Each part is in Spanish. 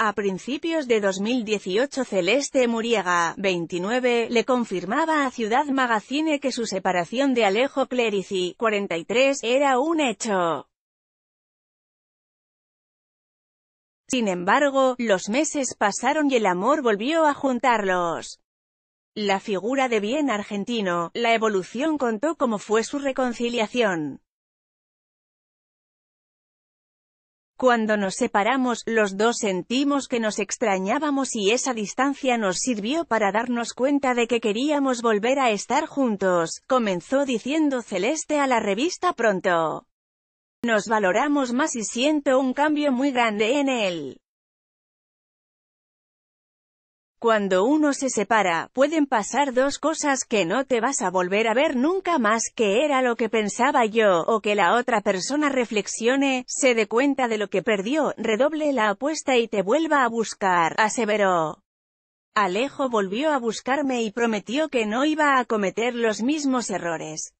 A principios de 2018 Celeste Muriega, 29, le confirmaba a Ciudad Magazine que su separación de Alejo Clerici, 43, era un hecho. Sin embargo, los meses pasaron y el amor volvió a juntarlos. La figura de bien argentino, la evolución contó cómo fue su reconciliación. Cuando nos separamos, los dos sentimos que nos extrañábamos y esa distancia nos sirvió para darnos cuenta de que queríamos volver a estar juntos, comenzó diciendo Celeste a la revista pronto. Nos valoramos más y siento un cambio muy grande en él. Cuando uno se separa, pueden pasar dos cosas que no te vas a volver a ver nunca más, que era lo que pensaba yo, o que la otra persona reflexione, se dé cuenta de lo que perdió, redoble la apuesta y te vuelva a buscar, aseveró. Alejo volvió a buscarme y prometió que no iba a cometer los mismos errores.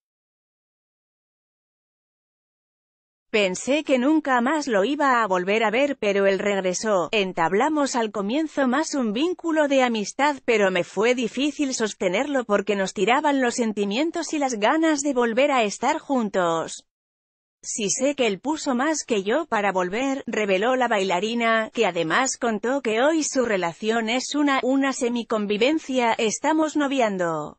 Pensé que nunca más lo iba a volver a ver pero él regresó, entablamos al comienzo más un vínculo de amistad pero me fue difícil sostenerlo porque nos tiraban los sentimientos y las ganas de volver a estar juntos. Si sé que él puso más que yo para volver, reveló la bailarina, que además contó que hoy su relación es una, una semiconvivencia, estamos noviando.